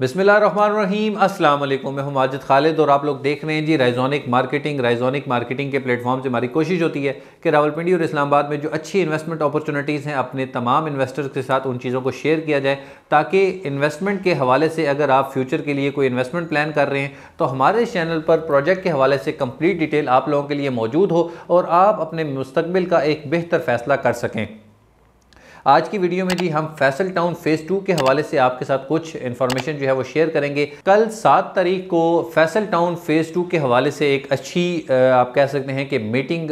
बिसमीम असलम मैं हूं माजिद खालिद और आप लोग देख रहे हैं जी राइजोनिक मार्केटिंग राइजोनिक मार्केटिंग के प्लेटफॉर्म से हमारी कोशिश होती है कि रावलपिंडी और इस्लामाबाद में जो अच्छी इन्वेस्टमेंट अपॉर्चुनिटीज़ हैं अपने तमाम इन्वेस्टर्स के साथ उन चीज़ों को शेयर किया जाए ताकि इन्वेस्टमेंट के हवाले से अगर आप फ्यूचर के लिए कोई इन्वेस्टमेंट प्लान कर रहे हैं तो हमारे चैनल पर प्रोजेक्ट के हवाले से कम्प्लीट डिटेल आप लोगों के लिए मौजूद हो और आप अपने मुस्तबिल का एक बेहतर फैसला कर सकें आज की वीडियो में जी हम फैसल टाउन फेज़ टू के हवाले से आपके साथ कुछ इन्फॉर्मेशन जो है वो शेयर करेंगे कल सात तारीख को फैसल टाउन फेज़ टू के हवाले से एक अच्छी आप कह सकते हैं कि मीटिंग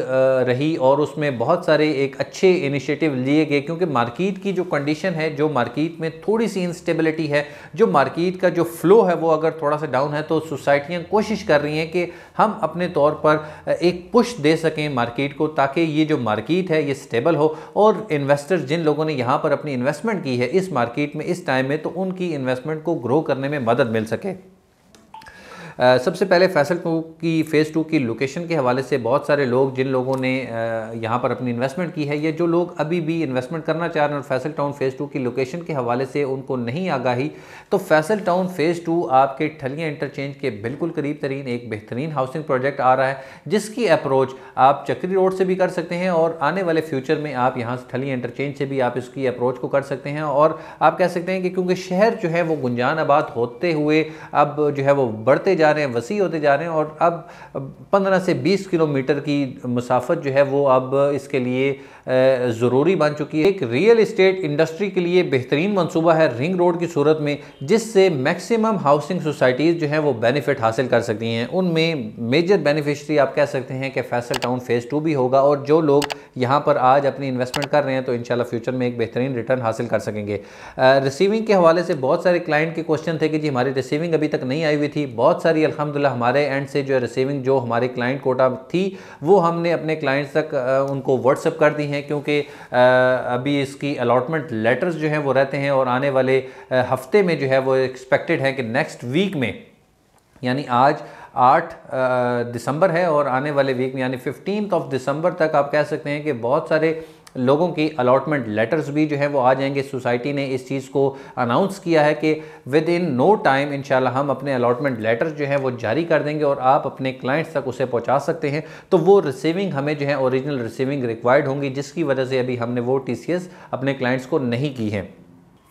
रही और उसमें बहुत सारे एक अच्छे इनिशिएटिव लिए गए क्योंकि मार्केट की जो कंडीशन है जो मार्केट में थोड़ी सी इंस्टेबिलिटी है जो मार्केट का जो फ्लो है वो अगर थोड़ा सा डाउन है तो सोसाइटियाँ कोशिश कर रही हैं कि हम अपने तौर पर एक पुश दे सकें मार्किट को ताकि ये जो मार्किट है ये स्टेबल हो और इन्वेस्टर्स जिन लोगों लोगों ने यहाँ पर अपनी इन्वेस्टमेंट की है इस मार्केट में इस टाइम में तो उनकी इन्वेस्टमेंट को ग्रो करने में मदद मिल सके सबसे पहले फैसल टू की फ़ेज़ टू की लोकेशन के हवाले से बहुत सारे लोग जिन लोगों ने यहाँ पर अपनी इन्वेस्टमेंट की है या जो लोग अभी भी इन्वेस्टमेंट करना चाह रहे हैं और फैसल टाउन फ़ेज़ टू की लोकेशन के हवाले से उनको नहीं आगाही तो फैसल टाउन फ़ेज़ टू आपके ठलिया इंटरचेंज के बिल्कुल करीब तरीन एक बेहतरीन हाउसिंग प्रोजेक्ट आ रहा है जिसकी अप्रोच आप चक्री रोड से भी कर सकते हैं और आने वाले फ्यूचर में आप यहाँ ठलिया ठली इंटरचेंज से भी आप इसकी अप्रोच को कर सकते हैं और आप कह सकते हैं कि क्योंकि शहर जो है वो गुंजान आबाद होते हुए अब जो है वो बढ़ते जा जा रहे हैं वसी होते जा रहे हैं और अब 15 से 20 किलोमीटर की मुसाफत जो है वो अब इसके लिए ज़रूरी बन चुकी है एक रियल इस्टेट इंडस्ट्री के लिए बेहतरीन मनसूबा है रिंग रोड की सूरत में जिससे मैक्सिमम हाउसिंग सोसाइटीज़ जो हैं वो बेनिफिट हासिल कर सकती हैं उनमें मेजर बेनिफिशरी आप कह सकते हैं कि फैसल टाउन फ़ेज़ टू भी होगा और जो लोग यहाँ पर आज अपनी इन्वेस्टमेंट कर रहे हैं तो इन फ्यूचर में एक बेहतरीन रिटर्न हासिल कर सकेंगे रिसीविंग के हवाले से बहुत सारे क्लाइंट के क्वेश्चन थे कि जी हमारी रिसीविंग अभी तक नहीं आई हुई थी बहुत सारी सारी अल्हम्दुलिल्लाह हमारे एंड से जो है रिसीविंग जो हमारे क्लाइंट कोटा थी वो हमने अपने क्लाइंट्स तक उनको व्हाट्सअप कर दी हैं क्योंकि अभी इसकी अलाटमेंट लेटर्स जो हैं वो रहते हैं और आने वाले हफ्ते में जो है वो एक्सपेक्टेड है कि नेक्स्ट वीक में यानी आज आठ दिसंबर है और आने वाले वीक में यानी फिफ्टीन ऑफ दिसंबर तक आप कह सकते हैं कि बहुत सारे लोगों की अलॉटमेंट लेटर्स भी जो है वो आ जाएंगे सोसाइटी ने इस चीज़ को अनाउंस किया है कि within no time in हम अपने अलॉटमेंट लेटर्स जो हैं वो जारी कर देंगे और आप अपने क्लाइंट्स तक उसे पहुँचा सकते हैं तो वो रिसीविंग हमें जो है ओरिजिनल रिसीविंग रिक्वायर्ड होंगी जिसकी वजह से अभी हमने वो टी अपने क्लाइंट्स को नहीं की है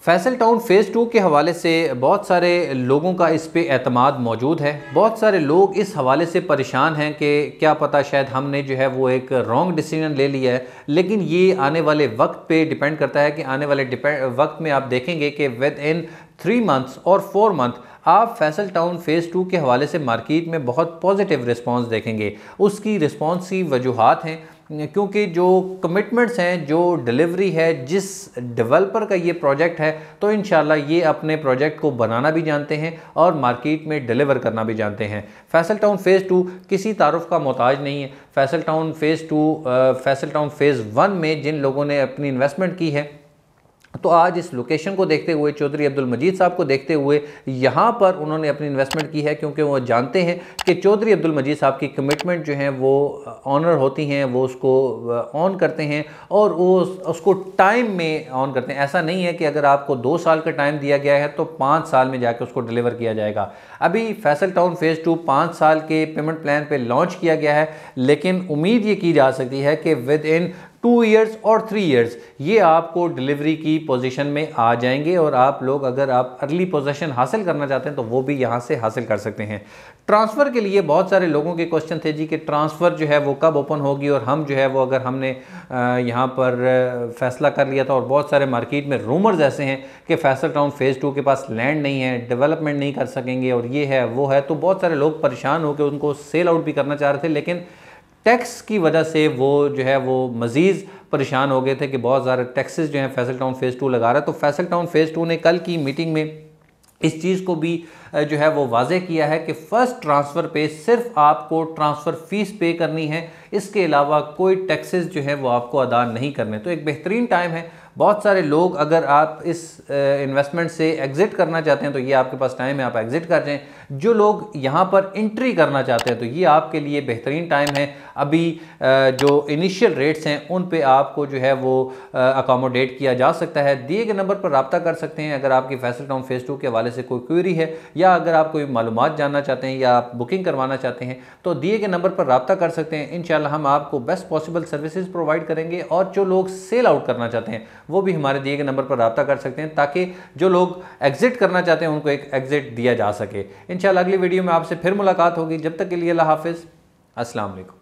फैसल टाउन फ़ेज़ टू के हवाले से बहुत सारे लोगों का इस पर अतमाद मौजूद है बहुत सारे लोग इस हवाले से परेशान हैं कि क्या पता शायद हमने जो है वो एक रॉन्ग डिसीजन ले लिया है लेकिन ये आने वाले वक्त पे डिपेंड करता है कि आने वाले वक्त में आप देखेंगे कि विद इन थ्री मंथ्स और फोर मंथ आप फैसल टाउन फ़ेज़ टू के हवाले से मार्किट में बहुत पॉजिटिव रिस्पॉन्स देखेंगे उसकी रिस्पॉन्स की वजूहत हैं क्योंकि जो कमिटमेंट्स हैं जो डिलीवरी है जिस डेवलपर का ये प्रोजेक्ट है तो इन ये अपने प्रोजेक्ट को बनाना भी जानते हैं और मार्केट में डिलीवर करना भी जानते हैं फैसल टाउन फ़ेज़ टू किसी तारफ़ का मोहताज नहीं है Faisal Town phase two Faisal Town phase one में जिन लोगों ने अपनी इन्वेस्टमेंट की है तो आज इस लोकेशन को देखते हुए चौधरी अब्दुल मजीद साहब को देखते हुए यहाँ पर उन्होंने अपनी इन्वेस्टमेंट की है क्योंकि वो जानते हैं कि चौधरी अब्दुल मजीद साहब की कमिटमेंट जो है वो ऑनर uh, होती हैं वो उसको ऑन uh, करते हैं और वो उसको टाइम में ऑन करते हैं ऐसा नहीं है कि अगर आपको दो साल का टाइम दिया गया है तो पाँच साल में जाकर उसको डिलीवर किया जाएगा अभी फैसल टाउन फ़ेज़ टू पाँच साल के पेमेंट प्लान पर लॉन्च किया गया है लेकिन उम्मीद ये की जा सकती है कि विद इन टू ईयर्स और थ्री ईयर्स ये आपको डिलीवरी की पोजीशन में आ जाएंगे और आप लोग अगर आप अर्ली पोजीशन हासिल करना चाहते हैं तो वो भी यहाँ से हासिल कर सकते हैं ट्रांसफ़र के लिए बहुत सारे लोगों के क्वेश्चन थे जी कि ट्रांसफ़र जो है वो कब ओपन होगी और हम जो है वो अगर हमने यहाँ पर फैसला कर लिया था और बहुत सारे मार्केट में रूमर्स ऐसे हैं कि फैसल टाउन फेज़ टू के पास लैंड नहीं है डेवलपमेंट नहीं कर सकेंगे और ये है वो है तो बहुत सारे लोग परेशान होकर उनको सेल आउट भी करना चाह रहे थे लेकिन टैक्स की वजह से वो जो है वो मज़ीद परेशान हो गए थे कि बहुत सारे टैक्सेस जो हैं फैसल टाउन फ़ेज़ टू लगा रहा है तो फैसल टाउन फ़ेज़ टू ने कल की मीटिंग में इस चीज़ को भी जो है वो वाजह किया है कि फ़र्स्ट ट्रांसफ़र पे सिर्फ आपको ट्रांसफ़र फ़ीस पे करनी है इसके अलावा कोई टैक्सेस जो है वो आपको अदा नहीं करने तो एक बेहतरीन टाइम है बहुत सारे लोग अगर आप इस इन्वेस्टमेंट से एग्ज़िट करना चाहते हैं तो ये आपके पास टाइम है आप एग्ज़िट कर जाएँ जो लोग यहाँ पर इंट्री करना चाहते हैं तो ये आपके लिए बेहतरीन टाइम है अभी जो इनिशियल रेट्स हैं उन पे आपको जो है वो अकोमोडेट किया जा सकता है दिए गए नंबर पर रबता कर सकते हैं अगर आपकी फैसल टाउन फेज़ टू के हवाले से कोई क्वेरी है या अगर आप कोई मालूम जानना चाहते हैं या आप बुकिंग करवाना चाहते हैं तो दिए गए नंबर पर रबता कर सकते हैं इन हम आपको बेस्ट पॉसिबल सर्विसज़ प्रोवाइड करेंगे और जो लोग सेल आउट करना चाहते हैं वो भी हमारे दिए गए नंबर पर रबता कर सकते हैं ताकि जो लोग एग्ज़िट करना चाहते हैं उनको एक एग्ज़िट दिया जा सके इंशाल्लाह अगली वीडियो में आपसे फिर मुलाकात होगी जब तक के लिए अल्लाह हाफिज़ अस्सलाम वालेकुम